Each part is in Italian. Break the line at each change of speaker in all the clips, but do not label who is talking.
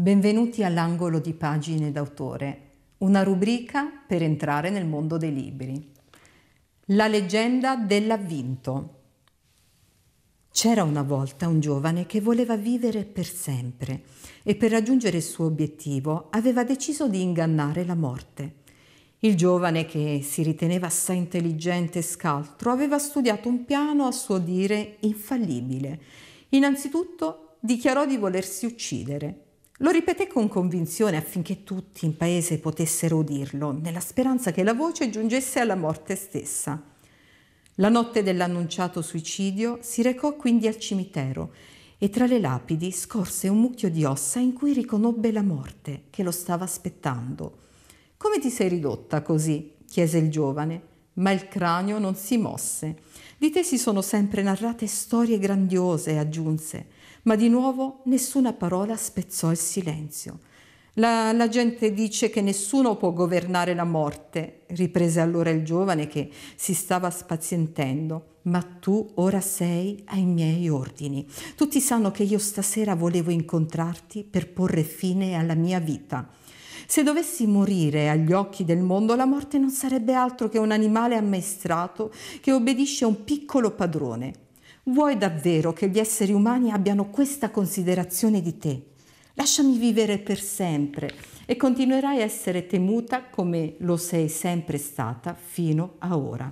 Benvenuti all'angolo di pagine d'autore, una rubrica per entrare nel mondo dei libri. La leggenda dell'avvinto. C'era una volta un giovane che voleva vivere per sempre e per raggiungere il suo obiettivo aveva deciso di ingannare la morte. Il giovane, che si riteneva assai intelligente e scaltro, aveva studiato un piano a suo dire infallibile. Innanzitutto dichiarò di volersi uccidere lo ripeté con convinzione affinché tutti in paese potessero udirlo, nella speranza che la voce giungesse alla morte stessa. La notte dell'annunciato suicidio si recò quindi al cimitero e tra le lapidi scorse un mucchio di ossa in cui riconobbe la morte che lo stava aspettando. Come ti sei ridotta così? chiese il giovane, ma il cranio non si mosse. Di te si sono sempre narrate storie grandiose, aggiunse ma di nuovo nessuna parola spezzò il silenzio. La, la, gente dice che nessuno può governare la morte, riprese allora il giovane che si stava spazientendo. Ma tu ora sei ai miei ordini. Tutti sanno che io stasera volevo incontrarti per porre fine alla mia vita. Se dovessi morire agli occhi del mondo, la morte non sarebbe altro che un animale ammaestrato che obbedisce a un piccolo padrone. Vuoi davvero che gli esseri umani abbiano questa considerazione di te? Lasciami vivere per sempre e continuerai a essere temuta come lo sei sempre stata fino a ora.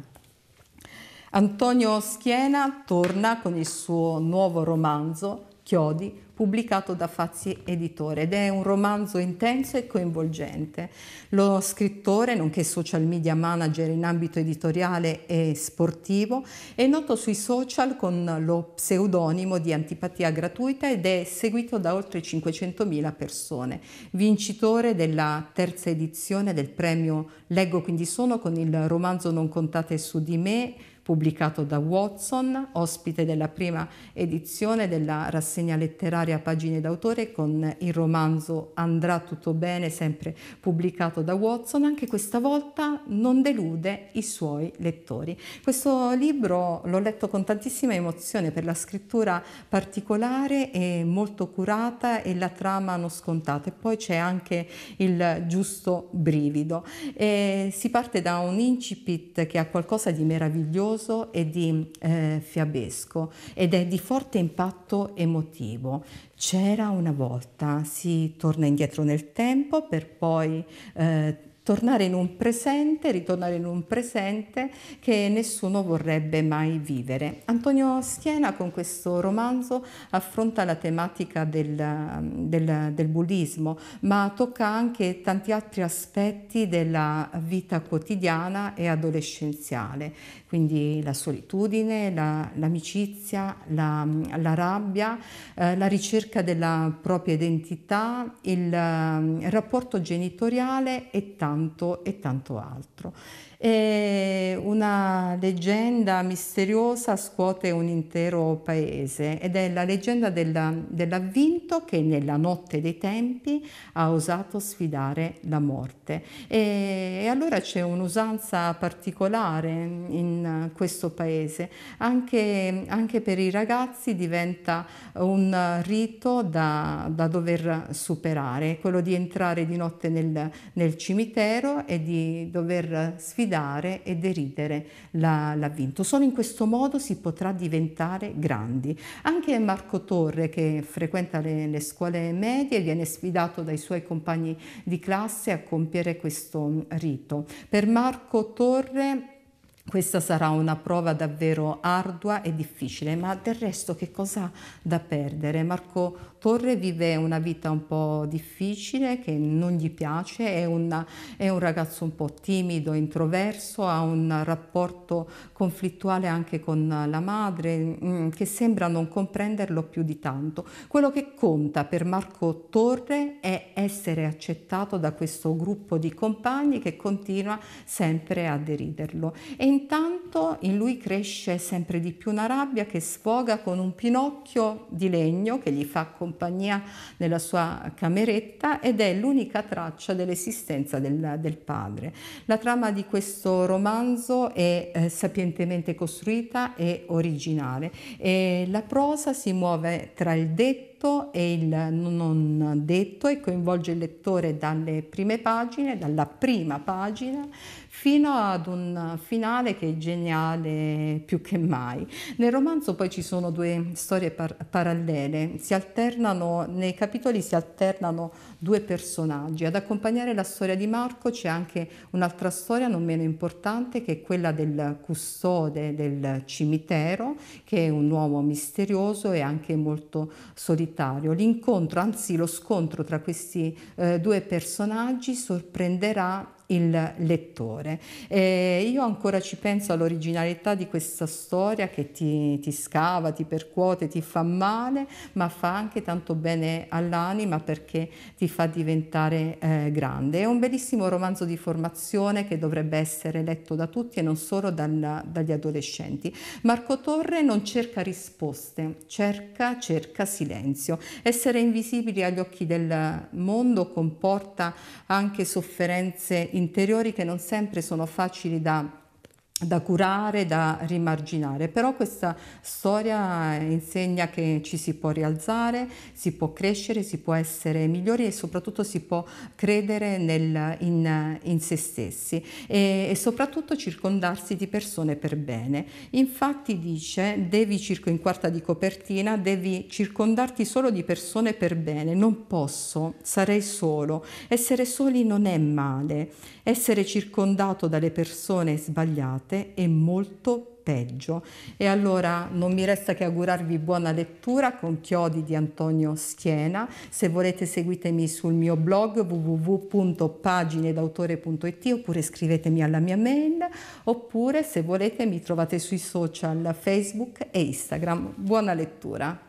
Antonio Schiena torna con il suo nuovo romanzo Chiodi, pubblicato da Fazzi Editore ed è un romanzo intenso e coinvolgente. Lo scrittore, nonché social media manager in ambito editoriale e sportivo, è noto sui social con lo pseudonimo di Antipatia Gratuita ed è seguito da oltre 500.000 persone. Vincitore della terza edizione del premio Leggo quindi sono con il romanzo Non contate su di me, pubblicato da Watson, ospite della prima edizione della rassegna letteraria Pagine d'autore con il romanzo Andrà tutto bene, sempre pubblicato da Watson, anche questa volta non delude i suoi lettori. Questo libro l'ho letto con tantissima emozione per la scrittura particolare e molto curata e la trama non scontata e poi c'è anche il giusto brivido. E si parte da un incipit che ha qualcosa di meraviglioso noioso e di eh, fiabesco ed è di forte impatto emotivo. C'era una volta, si torna indietro nel tempo per poi eh, tornare in un presente, ritornare in un presente che nessuno vorrebbe mai vivere. Antonio Stiena con questo romanzo affronta la tematica del, del, del bullismo, ma tocca anche tanti altri aspetti della vita quotidiana e adolescenziale, quindi la solitudine, la, l'amicizia, la, la rabbia, eh, la ricerca della propria identità, il eh, rapporto genitoriale e tanto tanto e tanto altro. E una leggenda misteriosa scuote un intero paese ed è la leggenda della, dell'avvinto che nella notte dei tempi ha osato sfidare la morte. E, e allora c'è un'usanza particolare in questo paese, anche, anche per i ragazzi diventa un rito da, da, dover superare, quello di entrare di notte nel, nel cimitero e di dover sfidare sfidare e deridere l'ha vinto. Solo in questo modo si potrà diventare grandi. Anche Marco Torre, che frequenta le, le scuole medie, viene sfidato dai suoi compagni di classe a compiere questo rito. Per Marco Torre questa sarà una prova davvero ardua e difficile, ma del resto che cosa da perdere? Marco Torre vive una vita un po' difficile che non gli piace, è, una, è un ragazzo un po' timido, introverso, ha un rapporto conflittuale anche con la madre mm, che sembra non comprenderlo più di tanto. Quello che conta per Marco Torre è essere accettato da questo gruppo di compagni che continua sempre a deriderlo. E intanto in lui cresce sempre di più una rabbia che sfoga con un pinocchio di legno che gli fa compagnia nella sua cameretta ed è l'unica traccia dell'esistenza del, del padre. La trama di questo romanzo è eh, sapientemente costruita e originale e la prosa si muove tra il detto detto e il non detto e coinvolge il lettore dalle prime pagine, dalla prima pagina, fino ad un finale che è geniale più che mai. Nel romanzo poi ci sono due storie par parallele, si alternano, nei capitoli si alternano due personaggi. Ad accompagnare la storia di Marco c'è anche un'altra storia non meno importante che è quella del custode del cimitero, che è un uomo misterioso e anche molto solitario solitario. L'incontro, anzi lo scontro tra questi eh, due personaggi sorprenderà il lettore. E io ancora ci penso all'originalità di questa storia che ti, ti, scava, ti percuote, ti fa male, ma fa anche tanto bene all'anima perché ti fa diventare eh, grande. È un bellissimo romanzo di formazione che dovrebbe essere letto da tutti e non solo dalla, dagli adolescenti. Marco Torre non cerca risposte, cerca, cerca silenzio. Essere invisibili agli occhi del mondo comporta anche sofferenze interiori che non sempre sono facili da da curare, da rimarginare, però questa storia insegna che ci si può rialzare, si può crescere, si può essere migliori e soprattutto si può credere nel, in, in, se stessi e, e, soprattutto circondarsi di persone per bene. Infatti dice, devi circo in quarta di copertina, devi circondarti solo di persone per bene, non posso, sarei solo, essere soli non è male, essere circondato dalle persone sbagliate pesante e molto peggio. E allora non mi resta che augurarvi buona lettura con Chiodi di Antonio Schiena. Se volete seguitemi sul mio blog www.paginedautore.it oppure scrivetemi alla mia mail oppure se volete mi trovate sui social Facebook e Instagram. Buona lettura!